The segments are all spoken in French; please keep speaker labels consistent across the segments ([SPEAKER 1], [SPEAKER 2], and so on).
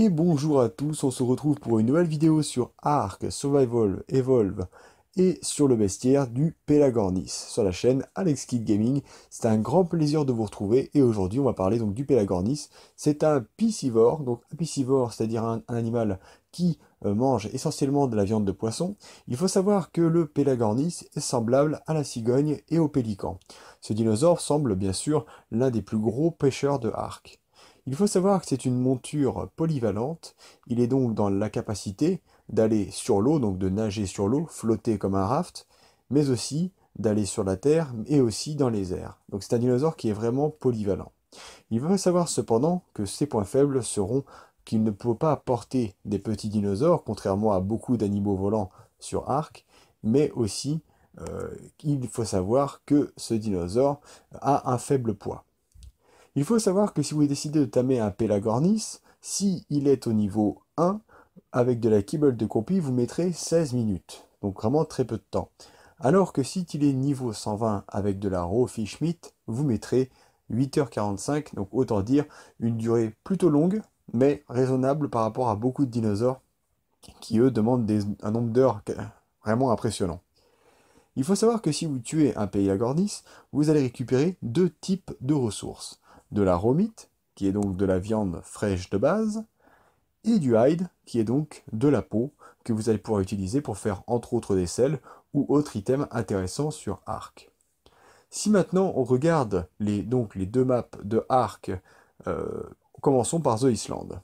[SPEAKER 1] Et bonjour à tous, on se retrouve pour une nouvelle vidéo sur Arc, Survival, Evolve et sur le bestiaire du Pélagornis sur la chaîne Alex Kid Gaming. C'est un grand plaisir de vous retrouver et aujourd'hui on va parler donc du Pélagornis. C'est un piscivore, donc un piscivore c'est-à-dire un, animal qui euh, mange essentiellement de la viande de poisson. Il faut savoir que le Pélagornis est semblable à la cigogne et au pélican. Ce dinosaure semble bien sûr l'un des plus gros pêcheurs de Arc. Il faut savoir que c'est une monture polyvalente, il est donc dans la capacité d'aller sur l'eau, donc de nager sur l'eau, flotter comme un raft, mais aussi d'aller sur la terre et aussi dans les airs. Donc c'est un dinosaure qui est vraiment polyvalent. Il faut savoir cependant que ses points faibles seront qu'il ne peut pas porter des petits dinosaures, contrairement à beaucoup d'animaux volants sur arc, mais aussi qu'il euh, il faut savoir que ce dinosaure a un faible poids. Il faut savoir que si vous décidez de tamer un Pelagornis, si il est au niveau 1, avec de la kibble de copie, vous mettrez 16 minutes. Donc vraiment très peu de temps. Alors que si il est niveau 120 avec de la raw meat, vous mettrez 8h45. Donc autant dire une durée plutôt longue, mais raisonnable par rapport à beaucoup de dinosaures qui eux demandent un nombre d'heures vraiment impressionnant. Il faut savoir que si vous tuez un Pelagornis, vous allez récupérer deux types de ressources de la romite, qui est donc de la viande fraîche de base, et du hide, qui est donc de la peau, que vous allez pouvoir utiliser pour faire entre autres des sels ou autres items intéressants sur Arc. Si maintenant on regarde les, donc les deux maps de Arc, euh, commençons par The Island.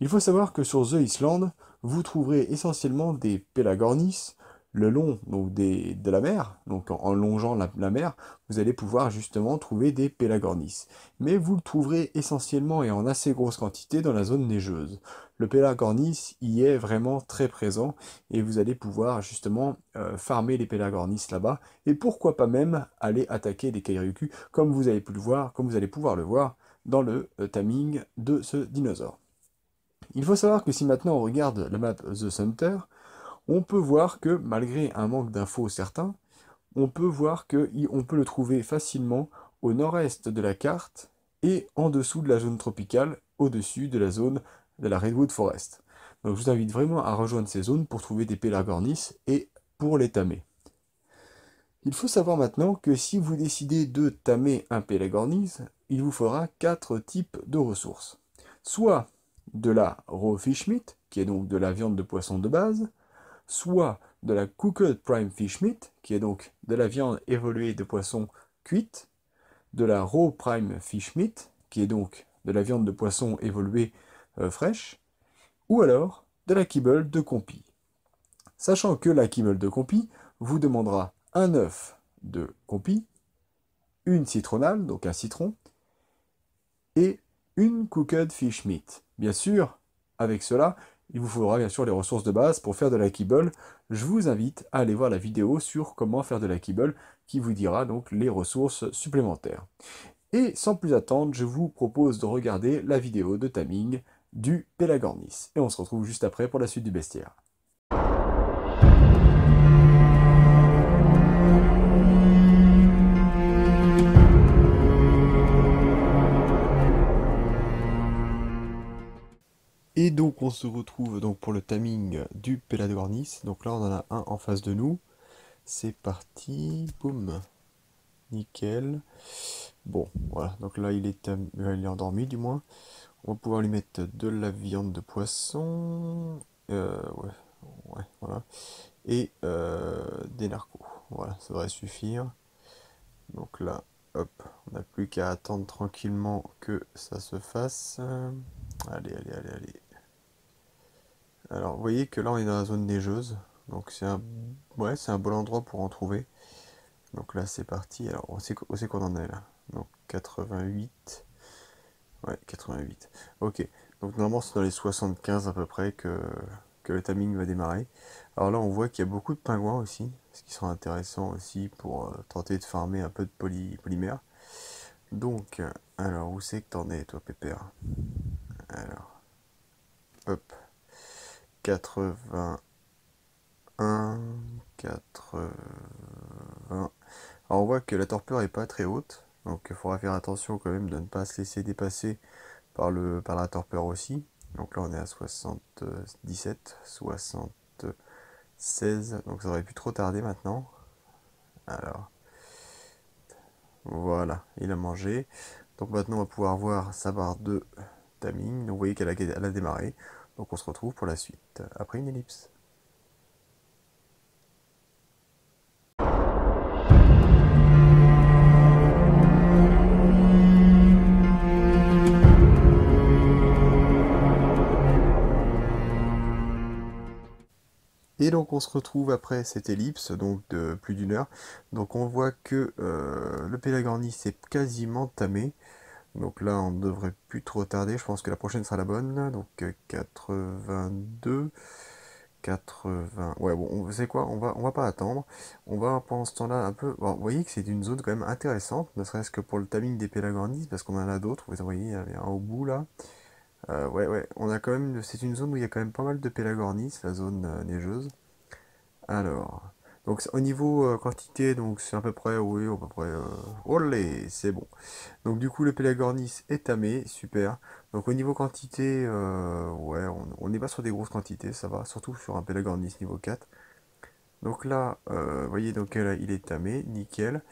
[SPEAKER 1] Il faut savoir que sur The Island, vous trouverez essentiellement des Pelagornis, le long donc de la mer, donc en, longeant la, mer, vous allez pouvoir justement trouver des pélagornis. Mais vous le trouverez essentiellement et en assez grosse quantité dans la zone neigeuse. Le pélagornis y est vraiment très présent et vous allez pouvoir justement euh, farmer les pélagornis là-bas et pourquoi pas même aller attaquer des kairuku comme vous avez pu le voir, comme vous allez pouvoir le voir dans le euh, timing de ce dinosaure. Il faut savoir que si maintenant on regarde la map The Center, on peut voir que, malgré un manque d'infos certains, on peut voir qu'on peut le trouver facilement au nord-est de la carte et en dessous de la zone tropicale, au-dessus de la zone de la Redwood Forest. Donc je vous invite vraiment à rejoindre ces zones pour trouver des Pélagornis et pour les tamer. Il faut savoir maintenant que si vous décidez de tamer un Pélagornis, il vous fera quatre types de ressources. Soit de la raw fish meat, qui est donc de la viande de poisson de base, soit de la cooked prime fish meat, qui est donc de la viande évoluée de poisson cuite, de la raw prime fish meat, qui est donc de la viande de poisson évoluée euh, fraîche, ou alors de la kibble de compi. Sachant que la kibble de compi vous demandera un œuf de compi, une citronale, donc un citron, et une cooked fish meat. Bien sûr, avec cela, il vous faudra bien sûr les ressources de base pour faire de la Kibble. Je vous invite à aller voir la vidéo sur comment faire de la Kibble qui vous dira donc les ressources supplémentaires. Et sans plus attendre, je vous propose de regarder la vidéo de timing du Pelagornis. Et on se retrouve juste après pour la suite du bestiaire. se retrouve donc pour le timing du Peladornis. Donc là, on en a un en face de nous. C'est parti, boum, nickel. Bon, voilà, donc là, il est, euh, endormi du moins. On va pouvoir lui mettre de la viande de poisson. Euh, ouais, voilà. Et euh, des narcos. Voilà, ça devrait suffire. Donc là, hop, on n'a plus qu'à attendre tranquillement que ça se fasse. Allez, allez, allez, allez. Alors, vous voyez que là, on est dans la zone neigeuse. Donc, c'est un, ouais, c'est un bon endroit pour en trouver. Donc là, c'est parti. Alors, on c'est on sait qu'on en est là. Donc, 88. Ouais, 88. Ok. Donc, normalement, c'est dans les 75 à peu près que, que le timing va démarrer. Alors là, on voit qu'il y a beaucoup de pingouins aussi. Ce qui sera intéressant aussi pour euh, tenter de farmer un peu de poly, polymère. Donc, euh, alors, où c'est que t'en es, toi, Pépère Alors, hop. 81, 80. Alors on voit que la torpeur n'est pas très haute, donc il faudra faire attention quand même de ne pas se laisser dépasser par, le, par la torpeur aussi. Donc là on est à 77, 76, donc ça aurait pu trop tarder maintenant. Alors, voilà, il a mangé. Donc maintenant on va pouvoir voir sa barre de timing. Donc vous voyez qu'elle a, a, démarré. Donc on se retrouve pour la suite euh, après une ellipse. Et donc on se retrouve après cette ellipse donc de plus d'une heure. Donc on voit que euh, le Pélagornis est quasiment tamé. Donc là, on ne devrait plus trop tarder. Je pense que la prochaine sera la bonne. Donc 82, euh, 80. Ouais, bon, on, savez quoi on va, on va pas attendre. On va pendant ce temps-là un peu. Bon, vous voyez que c'est une zone quand même intéressante, ne serait-ce que pour le timing des Pélagrandis, parce qu'on en a d'autres. Vous voyez, il y a un au bout là. Euh, ouais, ouais, on a quand même. C'est une zone où il y a quand même pas mal de Pélagornis, la zone euh, neigeuse. Alors, donc au niveau euh, quantité, donc c'est à peu près, oui, à peu près, euh, olé, c'est bon. Donc du coup le Pelagornis est tamé, super. Donc au niveau quantité, euh, ouais, on n'est pas sur des grosses quantités, ça va, surtout sur un Pelagornis niveau 4. Donc là, vous voyez, donc il est tamé, nickel.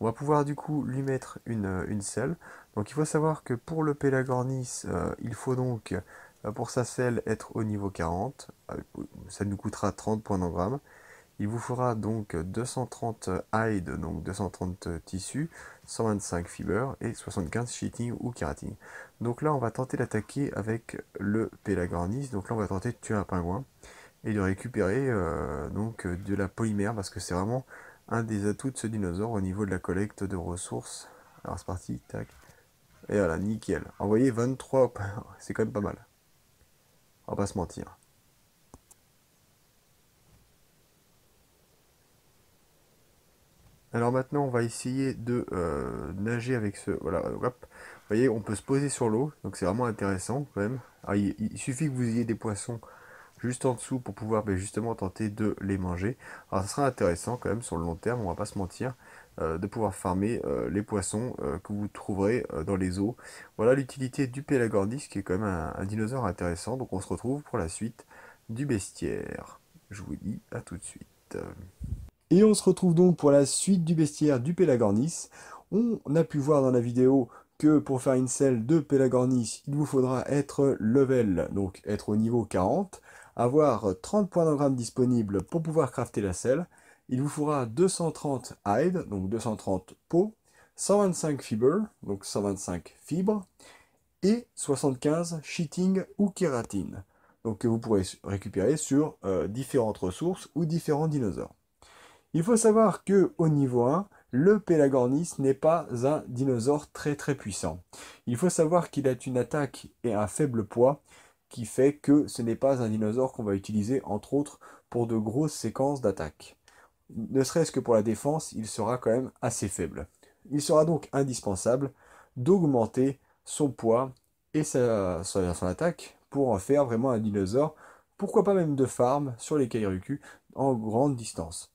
[SPEAKER 1] On va pouvoir du coup lui mettre une, une selle. Donc il faut savoir que pour le Pelagornis, il faut donc pour sa selle être au niveau 40. ça nous coûtera 30 points d'engramme. Il vous fera donc 230 hide, donc 230 tissus, 125 fibres et 75 sheeting ou kerating. Donc là, on va tenter d'attaquer avec le Pelagornis. Donc là, on va tenter de tuer un pingouin et de récupérer euh, donc de la polymère parce que c'est vraiment un des atouts de ce dinosaure au niveau de la collecte de ressources. Alors c'est parti, tac. Et voilà, nickel. envoyez 23, c'est quand même pas mal. On va pas se mentir. Alors maintenant, on va essayer de euh, nager avec ce... Voilà, hop. Vous voyez, on peut se poser sur l'eau, donc c'est vraiment intéressant quand même. il, suffit que vous ayez des poissons juste en dessous pour pouvoir ben, justement tenter de les manger. Alors ça sera intéressant quand même sur le long terme, on va pas se mentir, euh, de pouvoir farmer euh, les poissons que vous trouverez dans les eaux. Voilà l'utilité du Pélagordis, qui est quand même un dinosaure intéressant. Donc on se retrouve pour la suite du bestiaire. Je vous dis à tout de suite. Et on se retrouve donc pour la suite du bestiaire du Pélagornis. On a pu voir dans la vidéo que pour faire une selle de Pélagornis, il vous faudra être level, donc être au niveau 40, avoir 30 points d'engramme disponibles pour pouvoir crafter la selle. Il vous faudra 230 hide, donc 230 peaux, 125 fibre, donc 125 fibres, et 75 sheeting ou kératine, donc que vous pourrez récupérer sur euh, différentes ressources ou différents dinosaures. Il faut savoir que au niveau 1, le Pélagornis n'est pas un dinosaure très très puissant. Il faut savoir qu'il a une attaque et un faible poids qui fait que ce n'est pas un dinosaure qu'on va utiliser entre autres pour de grosses séquences d'attaque. Ne serait-ce que pour la défense, il sera quand même assez faible. Il sera donc indispensable d'augmenter son poids et son, son attaque pour en faire vraiment un dinosaure, pourquoi pas même de farm sur les Kairuku en grande distance.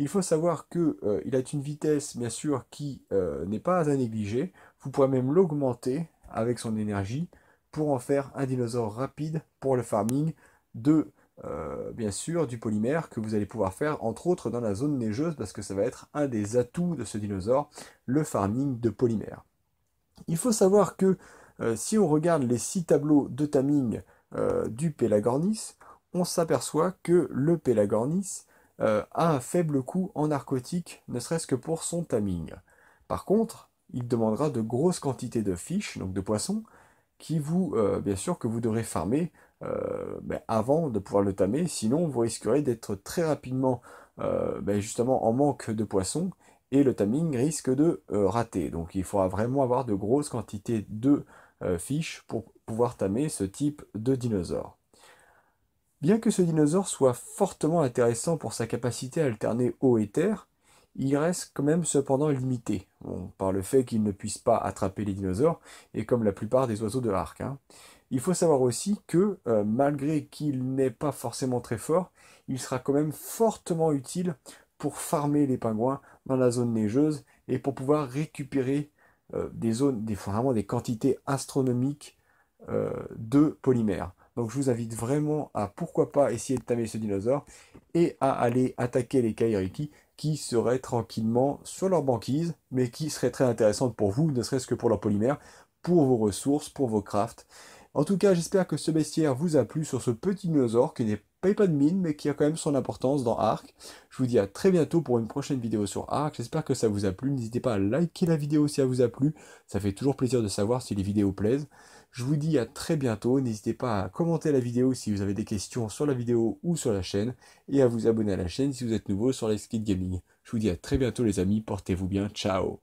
[SPEAKER 1] Il faut savoir qu'il euh, a une vitesse, bien sûr, qui euh, n'est pas à négliger. Vous pourrez même l'augmenter avec son énergie pour en faire un dinosaure rapide pour le farming de, euh, bien sûr, du polymère que vous allez pouvoir faire, entre autres, dans la zone neigeuse, parce que ça va être un des atouts de ce dinosaure, le farming de polymère. Il faut savoir que si on regarde les six tableaux de taming du Pélagornis, on s'aperçoit que le Pélagornis euh, a un faible coût en narcotique, ne serait-ce que pour son taming. Par contre, il demandera de grosses quantités de fiches, donc de poissons, qui vous, euh, bien sûr, que vous devrez farmer euh, ben, avant de pouvoir le tamer, sinon vous risquerez d'être très rapidement ben, justement en manque de poissons et le taming risque de rater. Donc il faudra vraiment avoir de grosses quantités de fiches pour pouvoir tamer ce type de dinosaure. Bien que ce dinosaure soit fortement intéressant pour sa capacité à alterner eau et terre, il reste quand même cependant limité, par le fait qu'il ne puisse pas attraper les dinosaures, et comme la plupart des oiseaux de l'arc. Hein. Il faut savoir aussi que, euh, malgré qu'il n'est pas forcément très fort, il sera quand même fortement utile pour farmer les pingouins dans la zone neigeuse et pour pouvoir récupérer euh, des zones, des, vraiment des quantités astronomiques euh, de polymères. Donc je vous invite vraiment à pourquoi pas essayer de tamer ce dinosaure et à aller attaquer les Kairiki qui seraient tranquillement sur leur banquise, mais qui seraient très intéressantes pour vous, ne serait-ce que pour leur polymère, pour vos ressources, pour vos crafts. En tout cas, j'espère que ce bestiaire vous a plu sur ce petit dinosaure qui n'est pas de mine, mais qui a quand même son importance dans Arc. Je vous dis à très bientôt pour une prochaine vidéo sur Arc. J'espère que ça vous a plu. N'hésitez pas à liker la vidéo si elle vous a plu. Ça fait toujours plaisir de savoir si les vidéos plaisent. Je vous dis à très bientôt. N'hésitez pas à commenter la vidéo si vous avez des questions sur la vidéo ou sur la chaîne et à vous abonner à la chaîne si vous êtes nouveau sur les de gaming. Je vous dis à très bientôt les amis. Portez-vous bien. Ciao